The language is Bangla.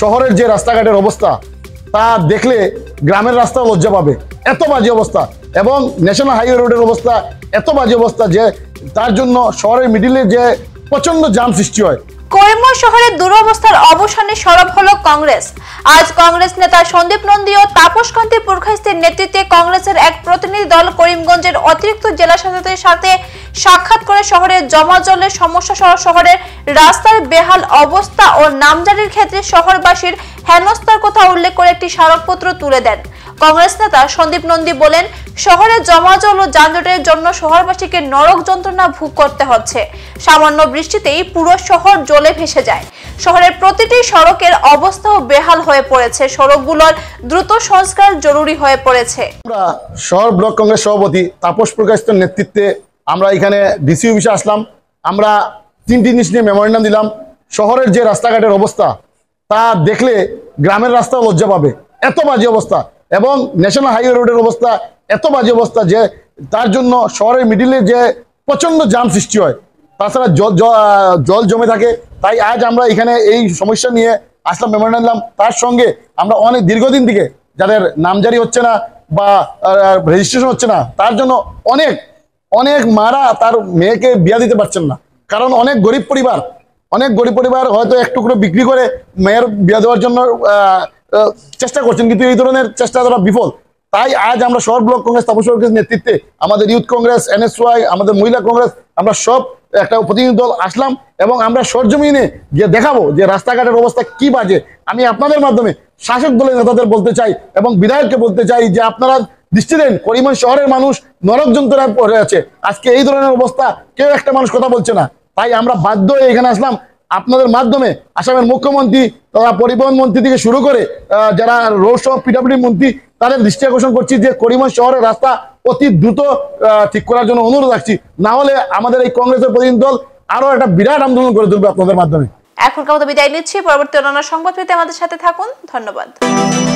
শহরের যে রাস্তাঘাটের অবস্থা তা দেখলে গ্রামের রাস্তা লজ্জা পাবে এত বাজে অবস্থা এবং ন্যাশনাল হাইওয়ে রোডের অবস্থা এত বাজে অবস্থা যে তার জন্য শহরের মিডিলে যে প্রচণ্ড জাম সৃষ্টি হয় করিমগঞ্জ শহরের দুরবস্থার অবসানে সরব হল কংগ্রেস আজ কংগ্রেস নেতা সন্দীপ নন্দী ও তাপসকান্তি পুরখাইস্তের নেতৃত্বে কংগ্রেসের এক প্রতিনিধি দল করিমগঞ্জের অতিরিক্ত জেলা শাসকদের সাথে সাক্ষাৎ করে শহরের জমা জলের সমস্যা সহ শহরের রাস্তার বেহাল অবস্থা ও নামজারির ক্ষেত্রে শহরবাসীর হেনস্থার কথা উল্লেখ করে একটি স্মারকপত্র তুলে দেন কংগ্রেস নেতা সন্দীপ নন্দী বলেন শহরে জমাজল ও যানজটের জন্য শহরবাসীকে নরক যন্ত্রণা ভোগ করতে হচ্ছে সামান্য বৃষ্টিতেই পুরো শহর জলে ভেসে যায় শহরের প্রতিটি সড়কের অবস্থাও বেহাল হয়ে পড়েছে সড়কগুলোর দ্রুত সংস্কার জরুরি হয়ে পড়েছে আমরা শহর ব্লক কংগ্রেস সভাপতি তাপস প্রকাশিত নেতৃত্বে আমরা এখানে ডিসি অফিসে আসলাম আমরা তিনটি জিনিস নিয়ে মেমোরেন্ডাম দিলাম শহরের যে রাস্তাঘাটের অবস্থা তা দেখলে গ্রামের রাস্তা লজ্জা পাবে এত বাজে অবস্থা এবং ন্যাশনাল হাইওয়ে রোডের অবস্থা এত বাজে অবস্থা যে তার জন্য শহরের মিডিলে যে প্রচণ্ড জাম সৃষ্টি হয় তাছাড়া জল জল জমে থাকে তাই আজ আমরা এখানে এই সমস্যা নিয়ে আসলাম মেমোরিয়াল তার সঙ্গে আমরা অনেক দীর্ঘদিন থেকে যাদের নামজারি হচ্ছে না বা রেজিস্ট্রেশন হচ্ছে না তার জন্য অনেক অনেক মারা তার মেয়েকে বিয়া দিতে পারছেন না কারণ অনেক গরিব পরিবার অনেক গরিব পরিবার হয়তো এক টুকরো বিক্রি করে মেয়ের বিয়া দেওয়ার জন্য চেষ্টা করছেন কিন্তু এই ধরনের চেষ্টা তারা বিফল তাই আজ আমরা সব ব্লক কংগ্রেস তাপস কংগ্রেস নেতৃত্বে আমাদের ইউথ কংগ্রেস এনএসওয়াই আমাদের মহিলা কংগ্রেস আমরা সব একটা প্রতিনিধি দল আসলাম এবং আমরা সরজমিনে যে দেখাবো যে রাস্তাঘাটের অবস্থা কি বাজে আমি আপনাদের মাধ্যমে শাসক দলের নেতাদের বলতে চাই এবং বিধায়ককে বলতে চাই যে আপনারা দৃষ্টি দেন করিমান শহরের মানুষ নরক যন্ত্রণায় পড়ে আছে আজকে এই ধরনের অবস্থা কেউ একটা মানুষ কথা বলছে না তাই আমরা বাধ্য হয়ে এখানে আসলাম আপনাদের মাধ্যমে আসামের মুখ্যমন্ত্রী তারা পরিবহন মন্ত্রী থেকে শুরু করে যারা রোড পিডাব্লিউ মন্ত্রী তাদের দৃষ্টি আকর্ষণ করছি যে করিমগঞ্জ শহরের রাস্তা অতি দ্রুত ঠিক করার জন্য অনুরোধ রাখছি না হলে আমাদের এই কংগ্রেসের প্রতিনিধি দল আরো একটা বিরাট আন্দোলন করে তুলবে আপনাদের মাধ্যমে এখনকার মতো বিদায় নিচ্ছি পরবর্তী অন্যান্য সংবাদ পেতে আমাদের সাথে থাকুন ধন্যবাদ